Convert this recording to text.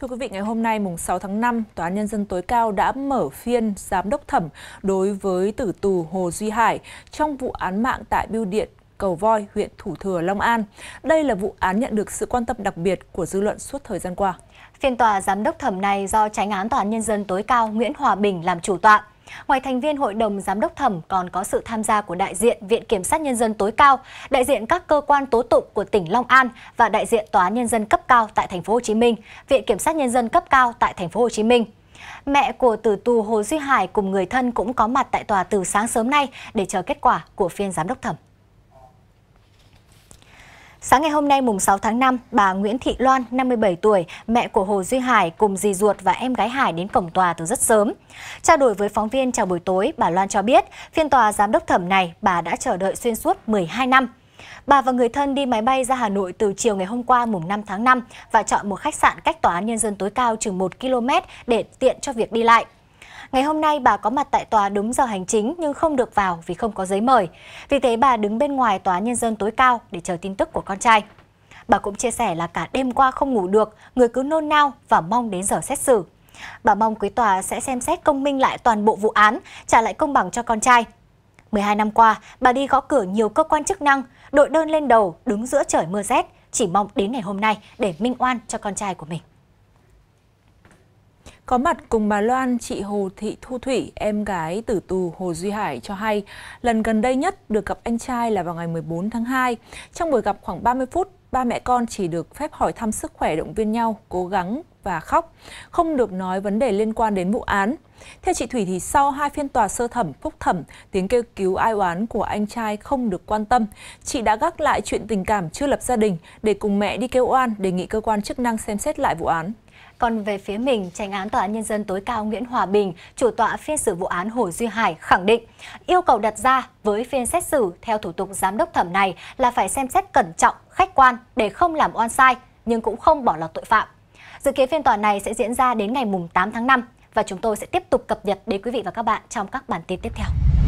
Thưa quý vị, ngày hôm nay mùng 6 tháng 5, Tòa án Nhân dân tối cao đã mở phiên giám đốc thẩm đối với tử tù Hồ Duy Hải trong vụ án mạng tại Biêu Điện, Cầu Voi, huyện Thủ Thừa, Long An. Đây là vụ án nhận được sự quan tâm đặc biệt của dư luận suốt thời gian qua. Phiên tòa giám đốc thẩm này do tránh án Tòa án Nhân dân tối cao Nguyễn Hòa Bình làm chủ tọa. Ngoài thành viên hội đồng giám đốc thẩm còn có sự tham gia của đại diện Viện Kiểm sát Nhân dân tối cao, đại diện các cơ quan tố tụng của tỉnh Long An và đại diện Tòa án Nhân dân cấp cao tại Thành phố Hồ Chí Minh, Viện Kiểm sát Nhân dân cấp cao tại Thành phố Hồ Chí Minh. Mẹ của tử tù Hồ Duy Hải cùng người thân cũng có mặt tại tòa từ sáng sớm nay để chờ kết quả của phiên giám đốc thẩm. Sáng ngày hôm nay mùng 6 tháng 5, bà Nguyễn Thị Loan, 57 tuổi, mẹ của Hồ Duy Hải cùng dì ruột và em gái Hải đến cổng tòa từ rất sớm. Trao đổi với phóng viên chào buổi tối, bà Loan cho biết phiên tòa giám đốc thẩm này bà đã chờ đợi xuyên suốt 12 năm. Bà và người thân đi máy bay ra Hà Nội từ chiều ngày hôm qua mùng 5 tháng 5 và chọn một khách sạn cách tòa án nhân dân tối cao chừng 1 km để tiện cho việc đi lại. Ngày hôm nay bà có mặt tại tòa đúng giờ hành chính nhưng không được vào vì không có giấy mời. Vì thế bà đứng bên ngoài tòa nhân dân tối cao để chờ tin tức của con trai. Bà cũng chia sẻ là cả đêm qua không ngủ được, người cứ nôn nao và mong đến giờ xét xử. Bà mong quý tòa sẽ xem xét công minh lại toàn bộ vụ án, trả lại công bằng cho con trai. 12 năm qua, bà đi gõ cửa nhiều cơ quan chức năng, đội đơn lên đầu, đứng giữa trời mưa rét, chỉ mong đến ngày hôm nay để minh oan cho con trai của mình. Có mặt cùng bà Loan, chị Hồ Thị Thu Thủy, em gái tử tù Hồ Duy Hải cho hay, lần gần đây nhất được gặp anh trai là vào ngày 14 tháng 2. Trong buổi gặp khoảng 30 phút, ba mẹ con chỉ được phép hỏi thăm sức khỏe động viên nhau, cố gắng và khóc, không được nói vấn đề liên quan đến vụ án. Theo chị Thủy thì sau hai phiên tòa sơ thẩm, phúc thẩm, tiếng kêu cứu ai oán của anh trai không được quan tâm, chị đã gác lại chuyện tình cảm chưa lập gia đình để cùng mẹ đi kêu oan đề nghị cơ quan chức năng xem xét lại vụ án. Còn về phía mình, tranh án Tòa án Nhân dân tối cao Nguyễn Hòa Bình, chủ tọa phiên xử vụ án Hồ Duy Hải khẳng định, yêu cầu đặt ra với phiên xét xử theo thủ tục giám đốc thẩm này là phải xem xét cẩn trọng, khách quan để không làm oan sai, nhưng cũng không bỏ lọt tội phạm. Dự kiến phiên tòa này sẽ diễn ra đến ngày 8 tháng 5 và chúng tôi sẽ tiếp tục cập nhật đến quý vị và các bạn trong các bản tin tiếp theo.